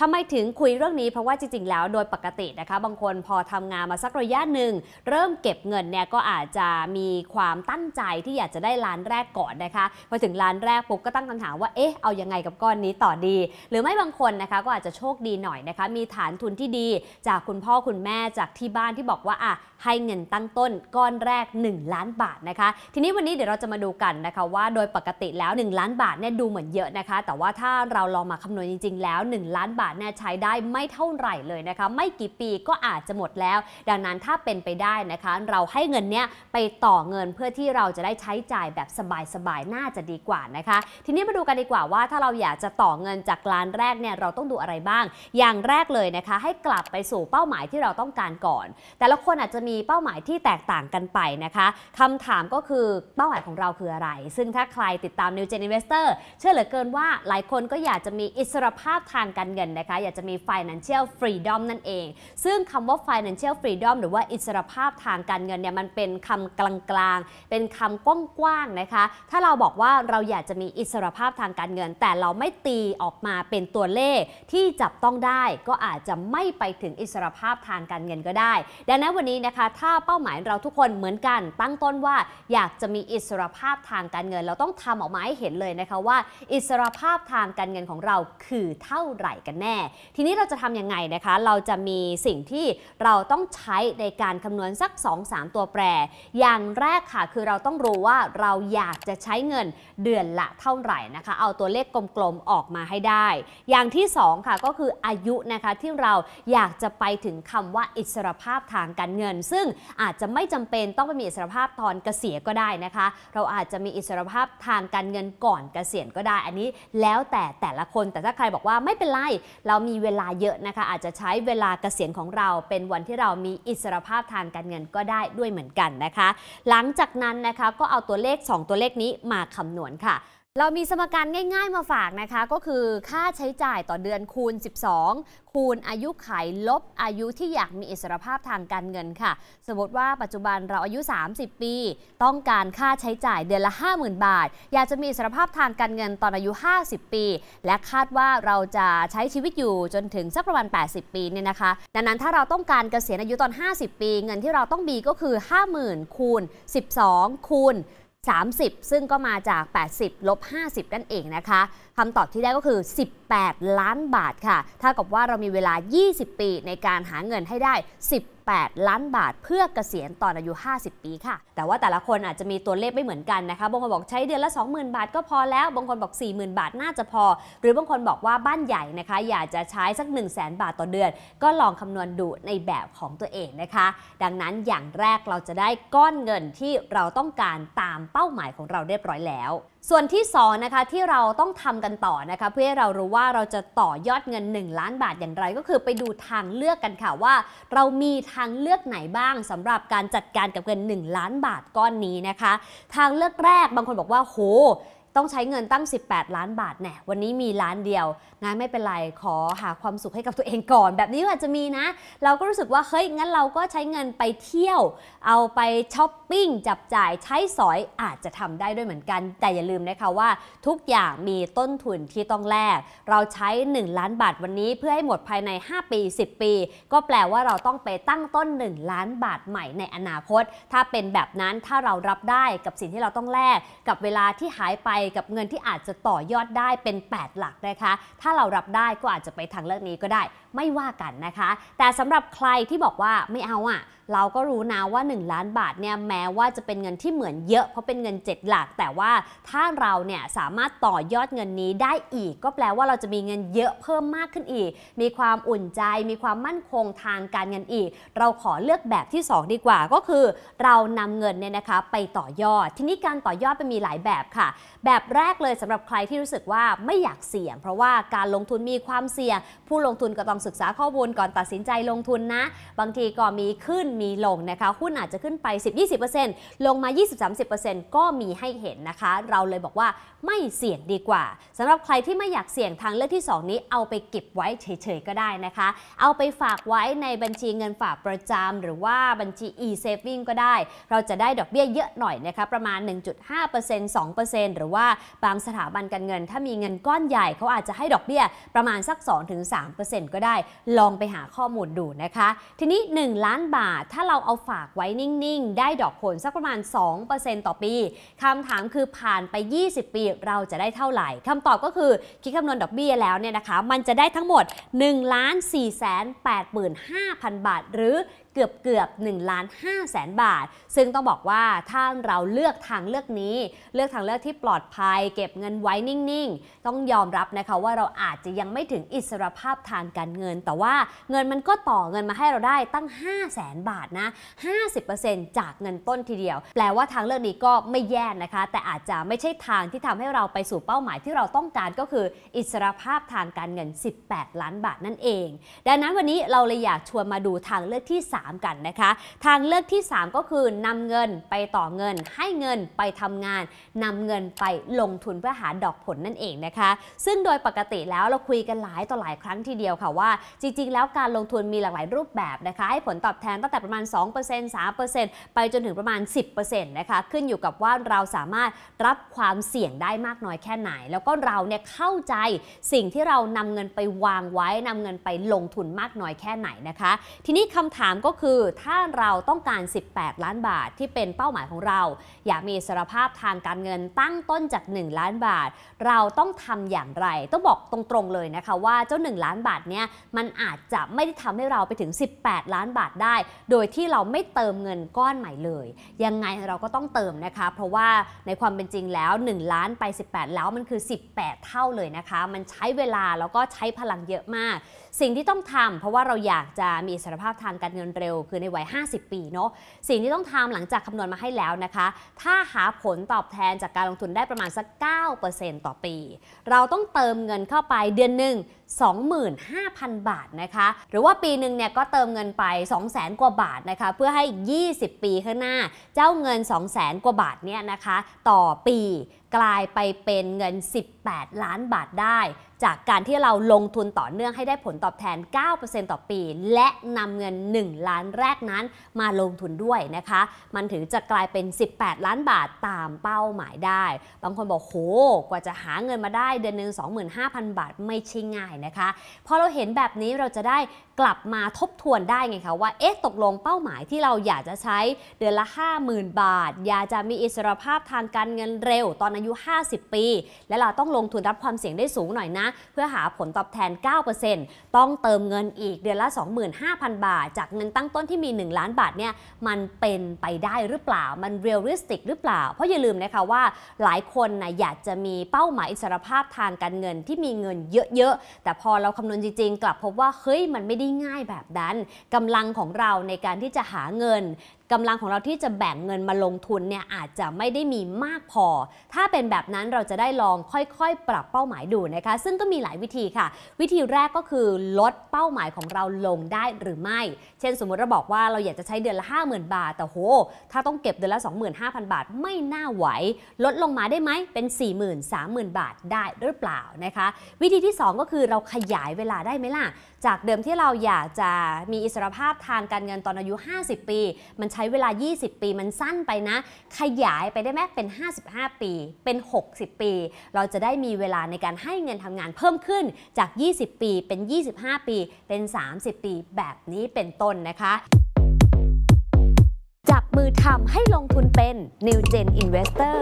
ทำไมถึงคุยเรื่องนี้เพราะว่าจริงๆ แล้วโดยปกตินะคะบางคนพอทำงานมาสักระยะหนึ่งเริ่มเก็บเงินเนี่ยก็อาจจะมีความตั้งใจที่อยากจะได้ร้านแรกก่อนนะคะพอถึงร้านแรกปุ๊บก็ตั้งคำถามว่าเอ๊ะเอายังไงกับก้อนนี้ต่อดี หรือไม่บางคนนะคะก็อาจจะโชคดีหน่อยนะคะมีฐานทุนที่ดี จากคุณพ่อคุณแม่จากที่บ้านที่บอกว่าอ่ะให้เงินตั้งต้น ก้อนแรก 1 ล้านบาทนะคะ ทีนี้วันนี้เดี๋ยวเราจะมาดูกันนะคะว่าโดยปกติแล้ว 1 ล้านบาทเนี่ยดูเหมือนเยอะนะคะ แต่ว่าถ้าเราลองมาคำนวณจริงๆ แล้ว 1 ล้านบาทเนี่ยใช้ได้ไม่เท่าไหร่เลยนะคะไม่กี่ปีก็อาจจะหมดแล้ว ดังนั้นถ้าเป็นไปได้นะคะ เราให้เงินเนี้ยไปต่อเงินเพื่อที่เราจะได้ใช้จ่ายแบบสบายๆน่าจะดีกว่านะคะ ทีนี้มาดูกันดีกว่าว่า ถ้าเราอยากจะต่อเงินจากร้านแรกเนี่ยเราต้องดูอะไรบ้าง อย่างแรกเลยนะคะให้กลับไปสู่เป้าหมายที่เราต้องการก่อน แต่ละคนอาจจะมีเป้าหมายที่แตกต่างกันไปนะคะ คำถามก็คือเป้าหมายของเราคืออะไร ซึ่งถ้าใครติดตาม New Gen Investor เชื่อเหลือเกินว่า หลายคนก็อยากจะมีอิสรภาพทางการเงินนะคะอยากจะมี financial freedom นั่นเอง ซึ่งคำว่า financial freedom หรือว่าอิสรภาพทางการเงินเนี่ยมันเป็นคำกลางๆ เป็นคำกว้างๆ นะคะ ถ้าเราบอกว่าเราอยากจะมีอิสรภาพทางการเงิน แต่เราไม่ตีออกมาเป็นตัวเลข ที่จับต้องได้ ก็อาจจะไม่ไปถึงอิสรภาพทางการเงินก็ได้ ดังนั้นวันนี้นะคะถ้าเป้าหมายเราทุกคนเหมือนกัน ตั้งต้นว่าอยากจะมีอิสรภาพทางการเงิน เราต้องทำออกมาให้เห็นเลยนะคะว่า อิสรภาพทางการเงินของเราคือเท่าไหร่กันแน่ทีนี้เราจะทำยังไงนะคะ เราจะมีสิ่งที่เราต้องใช้ในการคำนวณสัก2-3 ตัวแปร อย่างแรกค่ะ คือเราต้องรู้ว่าเราอยากจะใช้เงินเดือนละเท่าไหร่นะคะ เอาตัวเลขกลมๆ ออกมาให้ได้ อย่างที่2ค่ะ ก็คืออายุนะคะที่เราอยากจะไปถึงคำว่าอิสรภาพทางการเงิน ซึ่งอาจจะไม่จำเป็นต้องไปมีอิสรภาพตอนเกษียณก็ได้นะคะ เราอาจจะมีอิสรภาพทางการเงินก่อนเกษียณก็ได้ อันนี้ แล้วแต่แต่ละคน แต่ถ้าใครบอกว่าไม่เป็นไรแล้วมีเวลาเยอะนะคะ อาจจะใช้เวลาเกษียณของเราเป็นวันที่เรามีอิสรภาพทางการเงินก็ได้ด้วยเหมือนกันนะคะ หลังจากนั้นนะคะก็เอาตัวเลข 2 ตัวเลขนี้มาคำนวณค่ะเรามีสมการง่ายๆมาฝากนะคะก็คือค่าใช้จ่ายต่อเดือนคูณ 12 คูณอายุไขลบอายุที่อยากมีอิสรภาพทางการเงินค่ะ สมมติว่าปัจจุบันเราอายุ 30 ปีต้องการค่าใช้จ่ายเดือนละ 50,000 บาท อยากจะมีอิสรภาพทางการเงินตอนอายุ 50 ปี และคาดว่าเราจะใช้ชีวิตอยู่จนถึงสักประมาณ 80 ปีเนี่ยนะคะ ดังนั้นถ้าเราต้องการเกษียณอายุตอน 50 ปี เงินที่เราต้องมีก็คือ 50,000คูณ 12 คูณ30 ซึ่งก็มาจาก 80 ลบ 50นั่นเองนะคะคำตอบที่ได้ก็คือ 18 ล้านบาทค่ะ ถ้ากับว่าเรามีเวลา 20 ปีในการหาเงินให้ได้10 8ล้านบาท เพื่อกเกษียณตอนอายุ 50 ปีค่ะ แต่ว่าแต่ละคนอาจจะมีตัวเลขไม่เหมือนกันนะคะ บางคนบอกใช้เดือนละ 20,000 บาท ก็พอแล้ว บางคนบอก 40,000 บาทน่าจะพอ หรือบางคนบอกว่าบ้านใหญ่นะคะ อยากจะใช้สัก 1 0 0 0 0แบาทต่อเดือน ก็ลองคำนวณดูในแบบของตัวเองนะคะ ดังนั้นอย่างแรกเราจะได้ก้อนเงินที่เราต้องการตามเป้าหมายของเราเรียบร้อยแล้ว ส่วนที่2นะคะที่เราต้องทำกักันต่อนะคะเพื่อให้เรารู้ว่าเราจะต่อยอดเงิน 1 ล้านบาทอย่างไร ก็คือไปดูทางเลือกกันค่ะว่า เรามีทางเลือกไหนบ้างสำหรับการจัดการกับเงิน 1 ล้านบาทก้อนนี้นะคะ ทางเลือกแรกบางคนบอกว่าโหต้องใช้เงินตั้ง 18 ล้านบาทแน่วันนี้มีล้านเดียวงั้นไม่เป็นไร ขอหาความสุขให้กับตัวเองก่อน แบบนี้อาจจะมีนะ เราก็รู้สึกว่า เฮ้ย งั้นเราก็ใช้เงินไปเที่ยว เอาไปช้อปปิ้งจับจ่ายใช้สอยอาจจะทำได้ด้วยเหมือนกัน แต่อย่าลืมนะคะว่า ทุกอย่างมีต้นทุนที่ต้องแลก เราใช้ 1 ล้านบาทวันนี้เพื่อให้หมดภายใน 5 ปี 10 ปี ก็แปลว่าเราต้องไปตั้งต้น 1 ล้านบาทใหม่ในอนาคต ถ้าเป็นแบบนั้นถ้าเรารับได้กับสิ่งที่เราต้องแลกกับเวลาที่หายไปกับเงินที่อาจจะต่อยอดได้เป็น 8 หลักนะคะถ้าเรารับได้ก็อาจจะไปทางเลือกนี้ก็ได้ ไม่ว่ากันนะคะ แต่สำหรับใครที่บอกว่าไม่เอาอะ่ะ เราก็รู้นะว่า 1 ล้านบาทเนี่ยแม้ว่าจะเป็นเงินที่เหมือนเยอะ เพราะเป็นเงิน 7 หลัก แต่ว่าถ้าเราเนี่ยสามารถต่อยอดเงินนี้ได้อีกก็แปลว่าเราจะมีเงินเยอะเพิ่มมากขึ้นอีก มีความอุ่นใจ มีความมั่นคงทางการเงินอีก เราขอเลือกแบบที่ 2 ดีกว่า ก็คือ เรานำเงินเนี่ยนะคะไปต่อยอดทีนี้การต่อยอดป็นมีหลายแบบค่ะแบบแรกเลยสำหรับใครที่รู้สึกว่าไม่อยากเสี่ยง เพราะว่าการลงทุนมีความเสี่ยง ผู้ลงทุนก็ต้องศึกษาข้อมูลก่อนตัดสินใจลงทุนนะ บางทีก็มีขึ้นมีลงนะคะหุ้นอาจจะขึ้นไป10-20%ลงมา20-30%ก็มีให้เห็นนะคะ เราเลยบอกว่าไม่เสี่ยงดีกว่า สำหรับใครที่ไม่อยากเสี่ยงทางเลือกที่ 2 นี้เอาไปเก็บไว้เฉยๆก็ได้นะคะ เอาไปฝากไว้ในบัญชีเงินฝากประจำ หรือว่าบัญชี e-saving ก็ได้ เราจะได้ดอกเบี้ยเยอะหน่อยนะคะประมาณ 1.5% 2%หรือว่าว่าบางสถาบันการเงิน ถ้ามีเงินก้อนใหญ่เขาอาจจะให้ดอกเบี้ย ประมาณสัก 2-3%ก็ได้ ลองไปหาข้อมูลดูนะคะ ทีนี้ 1 ล้านบาทถ้าเราเอาฝากไว้นิ่งๆ ได้ดอกผลสักประมาณ 2%ต่อปี คำถามคือผ่านไป 20 ปี เราจะได้เท่าไหร่ คำตอบก็คือ คิดคำนวณดอกเบี้ยแล้วเนี่ยนะคะ มันจะได้ทั้งหมด1ล้าน4 8 5 0 0 0 บาท หรือกือบเกือบ1ล้าน5แสนบาท ซึ่งต้องบอกว่าถ้าเราเลือกทางเลือกนี้ เลือกทางเลือกที่ปลอดภัยเก็บเงินไว้นิ่งๆ ต้องยอมรับนะคะว่าเราอาจจะยังไม่ถึงอิสรภาพทางการเงิน แต่ว่าเงินมันก็ต่อเงินมาให้เราได้ตั้ง 5 0 0แสนบาทนะ 50%จากเงินต้นทีเดียว แปลว่าทางเลือกนี้ก็ไม่แย่นะคะ แต่อาจจะไม่ใช่ทางที่ทำให้เราไปสู่เป้าหมายที่เราต้องการก็คืออิสรภาพทางการเงิน 18 ล้านบาทนั่นเอง ดังนั้นวันนี้เราเลยอยากชวนมาดูทางเลือกที่ 3 3กันนะคะทางเลือกที่ 3 ก็คือ นำเงินไปต่อเงิน ให้เงินไปทำงาน นำเงินไปลงทุนเพื่อหาดอกผลนั่นเองนะคะซึ่งโดยปกติแล้วเราคุยกันหลายต่อหลายครั้งทีเดียวค่ะว่า จริง ๆ แล้วการลงทุนมีหลากหลายรูปแบบนะคะให้ผลตอบแทนตั้งแต่ประมาณ 2% 3%ไปจนถึงประมาณ 10%นะคะขึ้นอยู่กับว่าเราสามารถรับความเสี่ยงได้มากน้อยแค่ไหน แล้วก็เราเนี่ยเข้าใจสิ่งที่เรานำเงินไปวางไว้นำเงินไปลงทุนมากน้อยแค่ไหนนะคะ ทีนี้คำถามก็ก็คือถ้าเราต้องการ 18 ล้านบาทที่เป็นเป้าหมายของเรา อยากมีสารภาพทางการเงินตั้งต้นจาก 1 ล้านบาท เราต้องทำอย่างไร ต้องบอกตรงๆเลยนะคะว่าเจ้า 1 ล้านบาทเนี่ยมันอาจจะไม่ได้ทำให้เราไปถึง 18 ล้านบาทได้ โดยที่เราไม่เติมเงินก้อนใหม่เลย ยังไงเราก็ต้องเติมนะคะ เพราะว่าในความเป็นจริงแล้ว 1 ล้านไป 18 แล้วมันคือ 18 เท่าเลยนะคะมันใช้เวลาแล้วก็ใช้พลังเยอะมาก สิ่งที่ต้องทำ เพราะว่าเราอยากจะมีสารภาพทางการเงินเร็วคือในวัย50 ปีเนาะสิ่งที่ต้องทำหลังจากคำนวณมาให้แล้วนะคะ ถ้าหาผลตอบแทนจากการลงทุนได้ประมาณสัก9%ต่อปี เราต้องเติมเงินเข้าไปเดือนหนึ่ง25,000 บาทนะคะ หรือว่าปีหนึ่งเนี่ยก็เติมเงินไป 200,000 กว่าบาทนะคะ เพื่อให้ 20 ปีข้างหน้า เจ้าเงิน 200,000 กว่าบาทเนี่ยนะคะ ต่อปีกลายไปเป็นเงิน 18 ล้านบาทได้ จากการที่เราลงทุนต่อเนื่องให้ได้ผลตอบแทน 9%ต่อปี และนำเงิน 1 ล้านแรกนั้นมาลงทุนด้วยนะคะ มันถึงจะกลายเป็น 18 ล้านบาทตามเป้าหมายได้ บางคนบอกโห กว่าจะหาเงินมาได้เดือนหนึ่ง25,000 บาทไม่ใช่ง่ายนะคะพอเราเห็นแบบนี้เราจะได้กลับมาทบทวนได้ไงคะว่าเอ๊ะตกลงเป้าหมายที่เราอยากจะใช้ เดือนละ 50,000 บาท อยากจะมีอิสรภาพทางการเงินเร็วตอนอายุ 50 ปี และเราต้องลงทุนรับความเสี่ยงได้สูงหน่อยนะ เพื่อหาผลตอบแทน 9%ต้องเติมเงินอีกเดือนละ 25,000 บาท จากเงินตั้งต้นที่มี 1 ล้านบาทเนี่ยมันเป็นไปได้หรือเปล่ามันเรียลลิสติกหรือเปล่า เพราะอย่าลืมนะคะว่าหลายคนนะอยากจะมีเป้าหมายอิสรภาพทางการเงินที่มีเงินเยอะๆแต่พอเราคำนวณจริงๆ กลับพบว่า เฮ้ยมันไม่ได้ง่ายแบบนั้นกำลังของเราในการที่จะหาเงินกำลังของเราที่จะแบ่งเงินมาลงทุนเนี่ยอาจจะไม่ได้มีมากพอ ถ้าเป็นแบบนั้นเราจะได้ลองค่อยๆ ปรับเป้าหมายดูนะคะ ซึ่งก็มีหลายวิธีค่ะ วิธีแรกก็คือลดเป้าหมายของเราลงได้หรือไม่ เช่นสมมติเราบอกว่าเราอยากจะใช้เดือนละ 50,000 บาท แต่โห ถ้าต้องเก็บเดือนละ25,000 บาทไม่น่าไหว ลดลงมาได้ไหม เป็น40,000 30,000 บาทได้หรือเปล่านะคะ วิธีที่2ก็คือเราขยายเวลาได้ไหมล่ะจากเดิมที่เราอยากจะมีอิสรภาพทางการเงินตอนอายุ 50 ปี มันใช้เวลา 20 ปีมันสั้นไปนะ ขยายไปได้แม้เป็น 55 ปีเป็น 60 ปี เราจะได้มีเวลาในการให้เงินทำงานเพิ่มขึ้นจาก 20 ปีเป็น 25 ปีเป็น 30 ปีแบบนี้เป็นต้นนะคะจับมือทำให้ลงทุนเป็น New Gen Investor